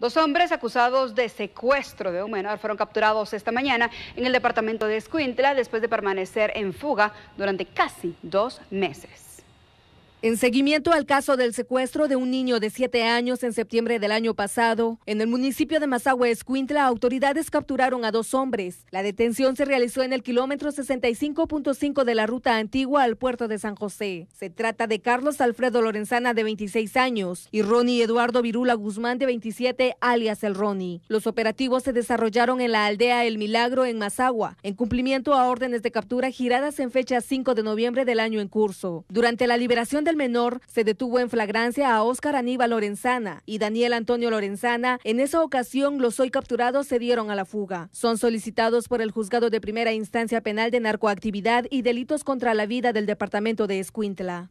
Dos hombres acusados de secuestro de un menor fueron capturados esta mañana en el departamento de Escuintla después de permanecer en fuga durante casi dos meses. En seguimiento al caso del secuestro de un niño de 7 años en septiembre del año pasado, en el municipio de Mazagua Escuintla, autoridades capturaron a dos hombres. La detención se realizó en el kilómetro 65.5 de la ruta antigua al puerto de San José. Se trata de Carlos Alfredo Lorenzana, de 26 años, y Ronnie Eduardo Virula Guzmán, de 27, alias El Ronnie. Los operativos se desarrollaron en la aldea El Milagro, en Mazagua, en cumplimiento a órdenes de captura giradas en fecha 5 de noviembre del año en curso. Durante la liberación de el menor se detuvo en flagrancia a Óscar Aníbal Lorenzana y Daniel Antonio Lorenzana. En esa ocasión, los hoy capturados se dieron a la fuga. Son solicitados por el juzgado de primera instancia penal de narcoactividad y delitos contra la vida del departamento de Escuintla.